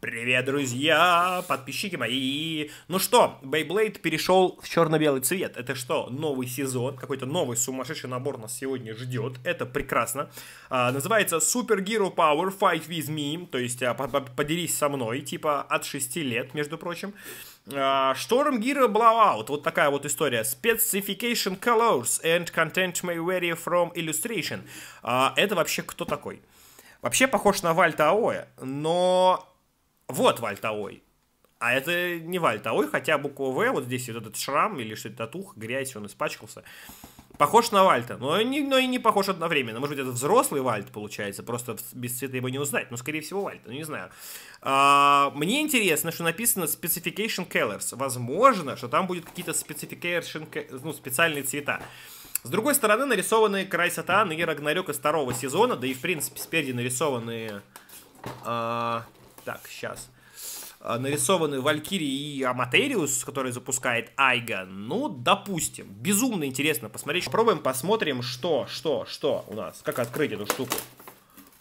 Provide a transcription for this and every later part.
Привет, друзья, подписчики мои. Ну что, Beyblade перешел в черно-белый цвет. Это что, новый сезон? Какой-то новый сумасшедший набор нас сегодня ждет. Это прекрасно. А, называется Super Hero Power Fight With Me. То есть а, поделись со мной, типа от 6 лет, между прочим. Шторм Гира Blowout. Вот такая вот история. Specification colors and content may vary from illustration. А, это вообще кто такой? Вообще похож на Вальта Аоя, но вот Вальтаой. А это не Вальтаой, хотя буква В, вот здесь вот этот шрам или что-то татух, грязь, он испачкался. Похож на Вальта, но, не, но и не похож одновременно. Может быть, это взрослый Вальт получается, просто без цвета его не узнать. Но, скорее всего, Вальт, ну не знаю. А, мне интересно, что написано Specification Colors. Возможно, что там будут какие-то specification, ну, специальные цвета. С другой стороны, нарисованы Край Сатан и Рагнарёк из второго сезона, да и, в принципе, спереди нарисованы... А так, сейчас. Э, нарисованы Валькирии и Аматериус, который запускает Айга. Ну, допустим. Безумно интересно посмотреть. Попробуем, посмотрим, что, что, что у нас. Как открыть эту штуку.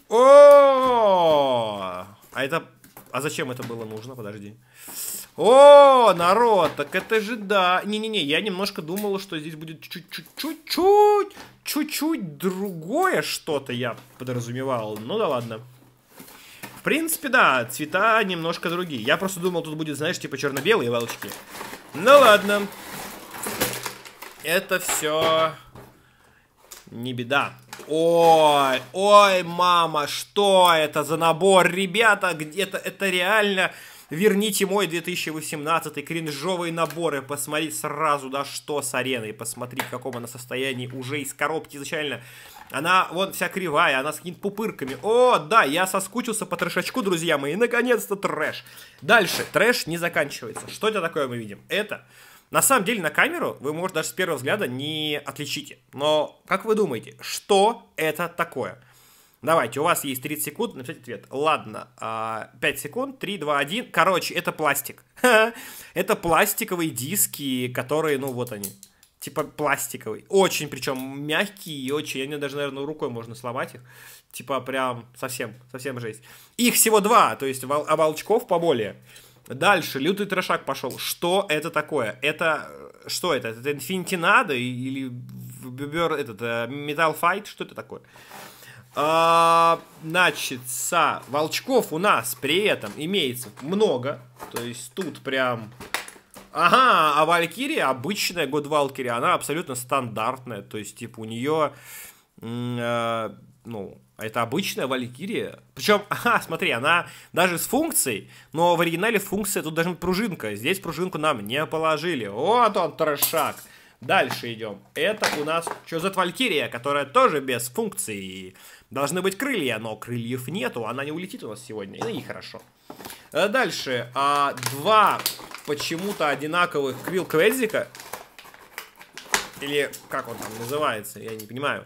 О! А это... А зачем это было нужно? Подожди. О, народ, так это же да. Не-не-не, я немножко думал, что здесь будет чуть-чуть-чуть-чуть, чуть-чуть другое что-то я подразумевал. Ну да ладно. В принципе, да, цвета немножко другие. Я просто думал, тут будет, знаешь, типа черно-белые волчки. Ну ладно. Это все не беда. Ой, ой, мама, что это за набор, ребята? Где-то это реально... Верните мой 2018 кринжовые наборы. Посмотри сразу, да что с ареной. Посмотри, в каком она состоянии уже из коробки изначально. Она вот вся кривая, она с какими-то пупырками. О, да, я соскучился по трэшачку, друзья мои. Наконец-то трэш. Дальше. Трэш не заканчивается. Что это такое мы видим? Это... На самом деле на камеру вы, может, даже с первого взгляда не отличите. Но как вы думаете, что это такое? Давайте, у вас есть 30 секунд напишите ответ. Ладно, 5 а, секунд, 3, 2, 1. Короче, это пластик. это пластиковые диски, которые, ну вот они типа пластиковый. Очень, причем мягкий и очень. Я не даже, наверное, рукой можно сломать их. Типа прям совсем, совсем жесть. Их всего два, то есть вол- а волчков поболее. Дальше, лютый трешак пошел. Что это такое? Это, э, что это? Это Infinity Nada или Бюбер, этот, Metal э, Fight? Что это такое? А, значит, со волчков у нас при этом имеется много. То есть тут прям Ага, а Валькирия обычная год Валькирия, она абсолютно стандартная, то есть, типа, у нее, э, ну, это обычная Валькирия. Причем, ага, смотри, она даже с функцией, но в оригинале функция тут даже пружинка, здесь пружинку нам не положили. Вот он, трешак. Дальше идем. Это у нас что за Валькирия, которая тоже без функции. Должны быть крылья, но крыльев нету, она не улетит у нас сегодня, и хорошо. хорошо. Э, дальше. А, два почему-то одинаковых Квилл Кведзика. Или как он там называется, я не понимаю.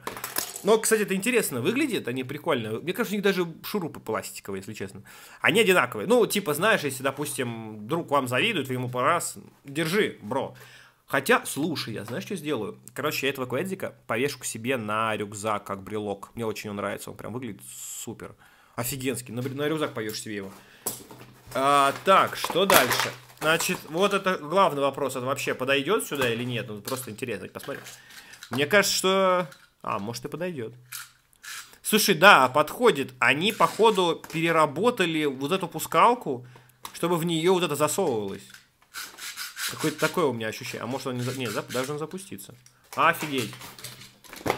Но, кстати, это интересно выглядит, они прикольно. Мне кажется, у них даже шурупы пластиковые, если честно. Они одинаковые. Ну, типа, знаешь, если, допустим, друг вам завидует, вы ему по раз, держи, бро. Хотя, слушай, я знаешь, что сделаю? Короче, я этого квэдзика повешу к себе на рюкзак, как брелок. Мне очень он нравится, он прям выглядит супер. Офигенский. На, на рюкзак повешу себе его. А, так, что дальше? Значит, вот это главный вопрос. Это вообще подойдет сюда или нет? Ну, просто интересно, посмотрим. Мне кажется, что... А, может и подойдет. Слушай, да, подходит. Они, походу, переработали вот эту пускалку, чтобы в нее вот это засовывалось. Какое-то такое у меня ощущение. А может он не... За... Нет, должен запуститься. Офигеть.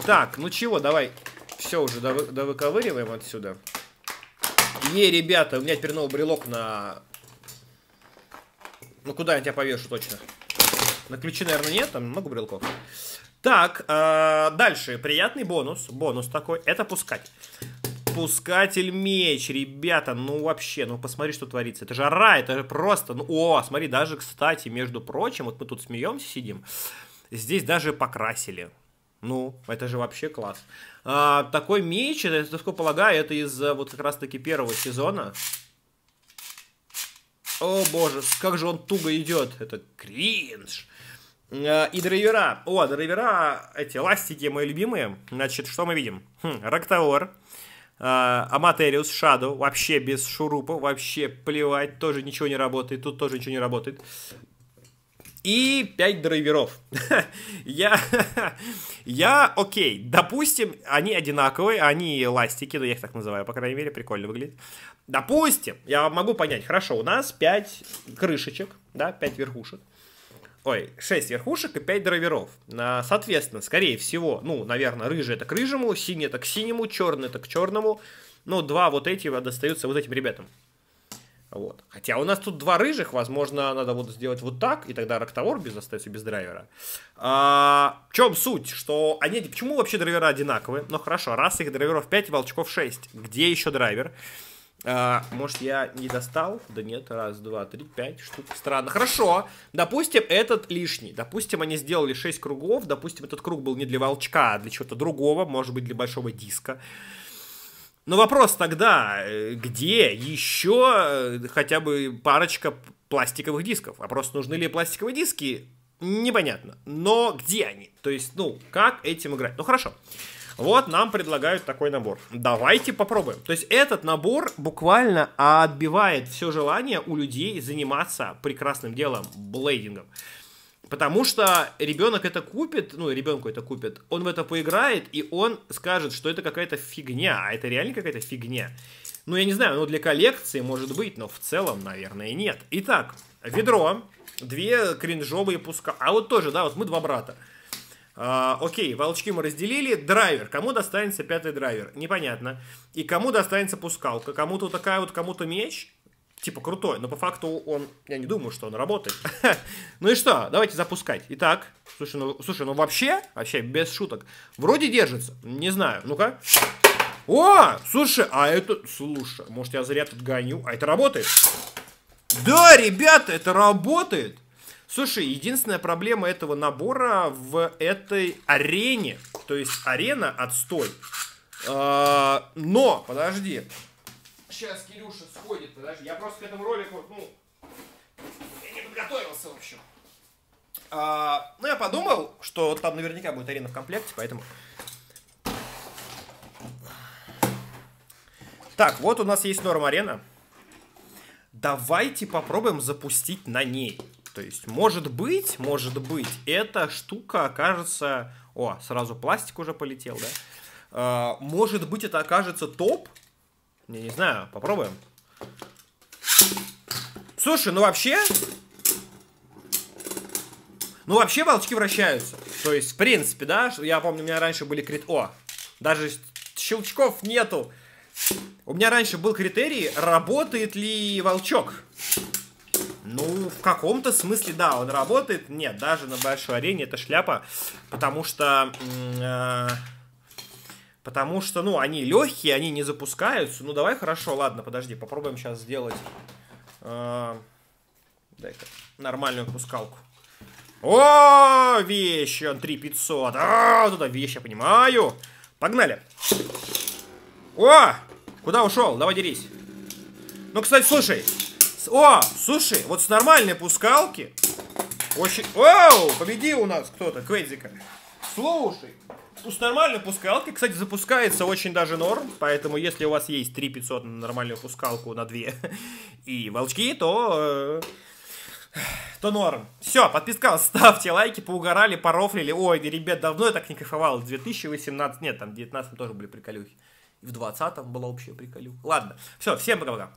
Так, ну чего, давай. Все уже дов... довыковыриваем отсюда. Е, ребята, у меня теперь новый брелок на... Ну, куда я тебя повешу точно? На ключи, наверное, нет, там много брелков. Так, э, дальше. Приятный бонус. Бонус такой. Это пускать. Пускатель меч, ребята, ну вообще, ну посмотри, что творится. Это жара, это же просто, ну о, смотри, даже, кстати, между прочим, вот мы тут смеемся, сидим, здесь даже покрасили. Ну, это же вообще класс. А, такой меч, это, насколько полагаю, это из э, вот как раз-таки первого сезона. О боже, как же он туго идет. Это кринж. Э, и драйвера. О, а драйвера, эти ластики мои любимые. Значит, что мы видим? Хм, Рактовор. Э, Аматериус, Шаду, вообще без шурупа, вообще плевать, тоже ничего не работает, тут тоже ничего не работает и 5 драйверов. я, я, окей, допустим, они одинаковые, они эластики, но ну, я их так называю, по крайней мере, прикольно выглядит. Допустим, я могу понять, хорошо, у нас 5 крышечек, да, 5 верхушек. Ой, 6 верхушек и 5 драйверов. Соответственно, скорее всего, ну, наверное, рыжий это к рыжему, синий это к синему, черный это к черному. Ну, два вот эти достаются вот этим ребятам. Вот. Хотя у нас тут два рыжих, возможно, надо вот сделать вот так, и тогда Роктавор без остается без драйвера. А, в чем суть? Что они, почему вообще драйвера одинаковые? Ну хорошо, раз их драйверов 5, волчков 6, где еще драйвер? А, может, я не достал? Да нет, раз, два, три, пять штук. Странно. Хорошо, допустим, этот лишний. Допустим, они сделали 6 кругов. Допустим, этот круг был не для волчка, а для чего-то другого. Может быть, для большого диска. Но вопрос тогда, э, где еще э, хотя бы парочка пластиковых дисков? Вопрос, а нужны ли пластиковые диски, непонятно. Но где они? То есть, ну, как этим играть? Ну, хорошо. Вот нам предлагают такой набор. Давайте попробуем. То есть этот набор буквально отбивает все желание у людей заниматься прекрасным делом, блейдингом. Потому что ребенок это купит, ну, ребенку это купит, он в это поиграет, и он скажет, что это какая-то фигня, а это реально какая-то фигня. Ну, я не знаю, ну, для коллекции может быть, но в целом, наверное, нет. Итак, ведро, две кринжовые пуска, а вот тоже, да, вот мы два брата. А, окей, волчки мы разделили. Драйвер. Кому достанется пятый драйвер? Непонятно. И кому достанется пускалка? Кому-то такая вот, кому-то меч? типа крутой, но по факту он, я не думаю, что он работает. ну и что, давайте запускать. Итак, слушай, ну, слушай, ну вообще, вообще без шуток, вроде держится, не знаю, ну-ка. О, слушай, а это, слушай, может я зря тут гоню, а это работает? Да, ребята, это работает. Слушай, единственная проблема этого набора в этой арене, то есть арена отстой. А, но, подожди, Сейчас Кирюша сходит, подожди. Я просто к этому ролику, ну, я не подготовился, в общем. А, ну, я подумал, что там наверняка будет Арина в комплекте, поэтому... Так, вот у нас есть норм-арена. Давайте попробуем запустить на ней. То есть, может быть, может быть, эта штука окажется... О, сразу пластик уже полетел, да? А, может быть, это окажется топ, я не знаю, попробуем. Слушай, ну вообще... Ну вообще волчки вращаются. То есть, в принципе, да, я помню, у меня раньше были крит... О, даже щелчков нету. У меня раньше был критерий, работает ли волчок. Ну, в каком-то смысле, да, он работает. Нет, даже на большой арене это шляпа, потому что... Э Потому что, ну, они легкие, они не запускаются. Ну, давай, хорошо, ладно, подожди, попробуем сейчас сделать э, дай-ка, нормальную пускалку. О, вещи, он 3500. А, туда вещи, я понимаю. Погнали. О, куда ушел? Давай дерись. Ну, кстати, слушай. О, слушай, вот с нормальной пускалки. Очень... Оу, победил у нас кто-то, Кведзика. Слушай, пусть нормально пускалка. Кстати, запускается очень даже норм. Поэтому, если у вас есть 3500 на нормальную пускалку на 2 и волчки, то... Э, то норм. Все, подписка, ставьте лайки, поугарали, порофлили. Ой, ребят, давно я так не кайфовал. 2018, нет, там в 19 тоже были приколюхи. И в 20 была общая приколюха. Ладно, все, всем пока-пока.